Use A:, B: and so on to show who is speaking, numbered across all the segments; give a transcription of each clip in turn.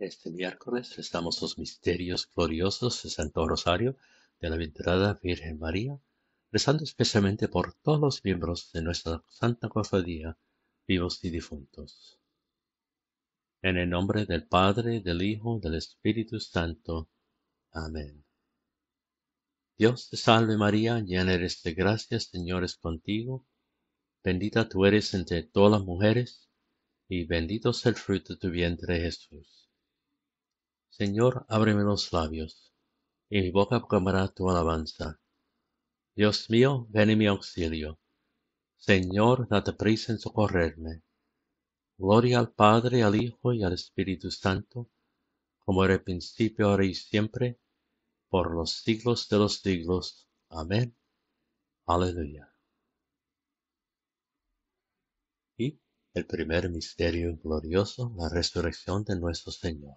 A: Este miércoles estamos los misterios gloriosos de Santo Rosario de la Venturada Virgen María, rezando especialmente por todos los miembros de nuestra Santa Cofradía, vivos y difuntos. En el nombre del Padre, del Hijo, del Espíritu Santo. Amén. Dios te salve María, llena eres de gracia, Señor es contigo. Bendita tú eres entre todas las mujeres, y bendito es el fruto de tu vientre Jesús. Señor, ábreme los labios, y mi boca proclamará tu alabanza. Dios mío, ven en mi auxilio. Señor, date prisa en socorrerme. Gloria al Padre, al Hijo y al Espíritu Santo, como era el principio, ahora y siempre, por los siglos de los siglos. Amén. Aleluya. Y el primer misterio glorioso, la resurrección de nuestro Señor.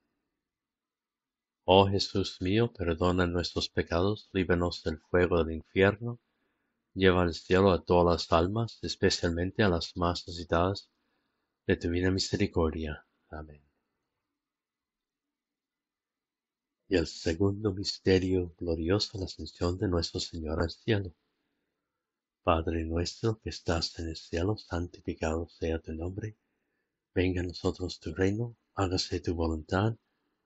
A: Oh Jesús mío, perdona nuestros pecados, líbenos del fuego del infierno, lleva al cielo a todas las almas, especialmente a las más necesitadas de tu vida misericordia. Amén. Y el segundo misterio glorioso, la ascensión de nuestro Señor al cielo. Padre nuestro que estás en el cielo, santificado sea tu nombre. Venga a nosotros tu reino, hágase tu voluntad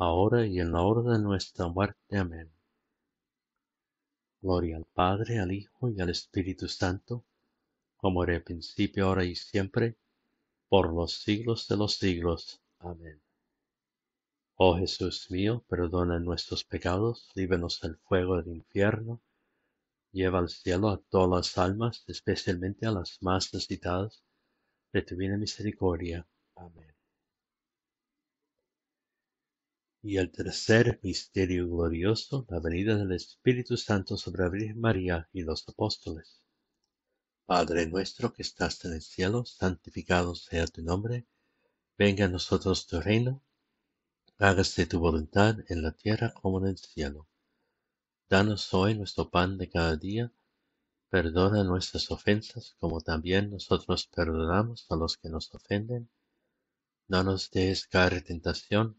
A: ahora y en la hora de nuestra muerte. Amén. Gloria al Padre, al Hijo y al Espíritu Santo, como era en principio, ahora y siempre, por los siglos de los siglos. Amén. Oh Jesús mío, perdona nuestros pecados, líbenos del fuego del infierno, lleva al cielo a todas las almas, especialmente a las más necesitadas, de tu misericordia. Amén. Y el tercer misterio glorioso, la venida del Espíritu Santo sobre la Virgen María y los apóstoles. Padre nuestro que estás en el cielo, santificado sea tu nombre, venga a nosotros tu reino, hágase tu voluntad en la tierra como en el cielo. Danos hoy nuestro pan de cada día, perdona nuestras ofensas como también nosotros perdonamos a los que nos ofenden. No nos dejes caer tentación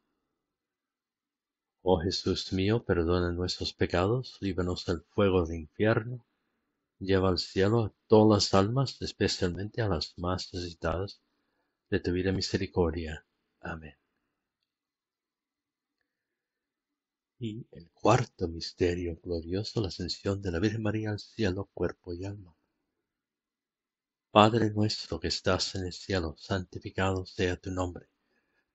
A: Oh Jesús mío, perdona nuestros pecados, líbranos del fuego del infierno, lleva al cielo a todas las almas, especialmente a las más necesitadas de tu vida misericordia. Amén. Y el cuarto misterio glorioso, la ascensión de la Virgen María al cielo, cuerpo y alma. Padre nuestro que estás en el cielo, santificado sea tu nombre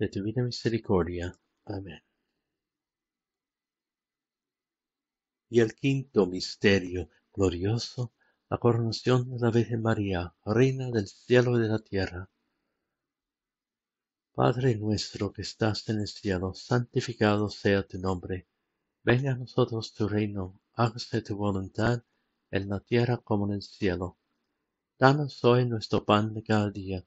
A: de tu vida misericordia. Amén. Y el quinto misterio glorioso, la coronación de la Virgen María, Reina del cielo y de la tierra. Padre nuestro que estás en el cielo, santificado sea tu nombre. Venga a nosotros tu reino, hágase tu voluntad en la tierra como en el cielo. Danos hoy nuestro pan de cada día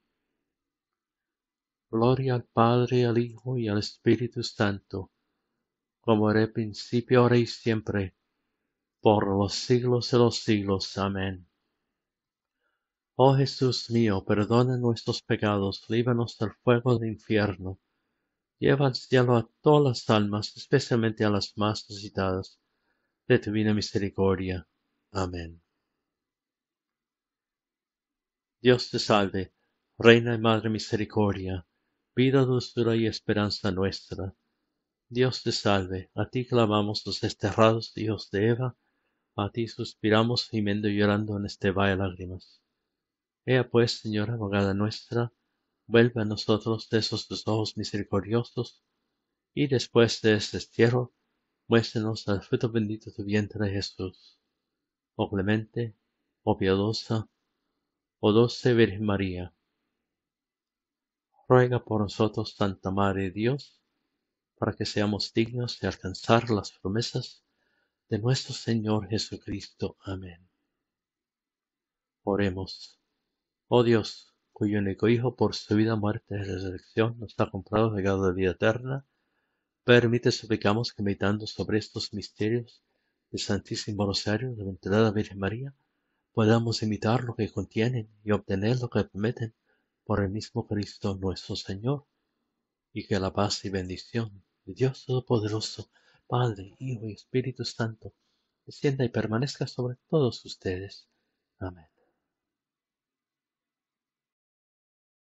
A: Gloria al Padre, al Hijo y al Espíritu Santo, como era principio, ahora y siempre, por los siglos de los siglos. Amén. Oh Jesús mío, perdona nuestros pecados, líbanos del fuego del infierno. Lleva al cielo a todas las almas, especialmente a las más necesitadas, de tu divina misericordia. Amén. Dios te salve, Reina y Madre Misericordia vida dulzura y esperanza nuestra. Dios te salve, a ti clamamos los desterrados hijos de Eva, a ti suspiramos gimiendo y llorando en este valle lágrimas. Ea pues, Señora abogada nuestra, vuelve a nosotros de esos tus ojos misericordiosos, y después de este destierro, muéstrenos al fruto bendito de tu vientre Jesús. O oh clemente, o oh piadosa, o oh doce Virgen María, Ruega por nosotros, Santa Madre Dios, para que seamos dignos de alcanzar las promesas de nuestro Señor Jesucristo. Amén. Oremos. Oh Dios, cuyo único Hijo por su vida, muerte y resurrección nos ha comprado regalo de vida eterna, permite, suplicamos, que meditando sobre estos misterios del Santísimo Rosario de la Ventilada Virgen María, podamos imitar lo que contienen y obtener lo que prometen por el mismo Cristo nuestro Señor, y que la paz y bendición de Dios Todopoderoso, Padre, Hijo y Espíritu Santo, descienda y permanezca sobre todos ustedes. Amén.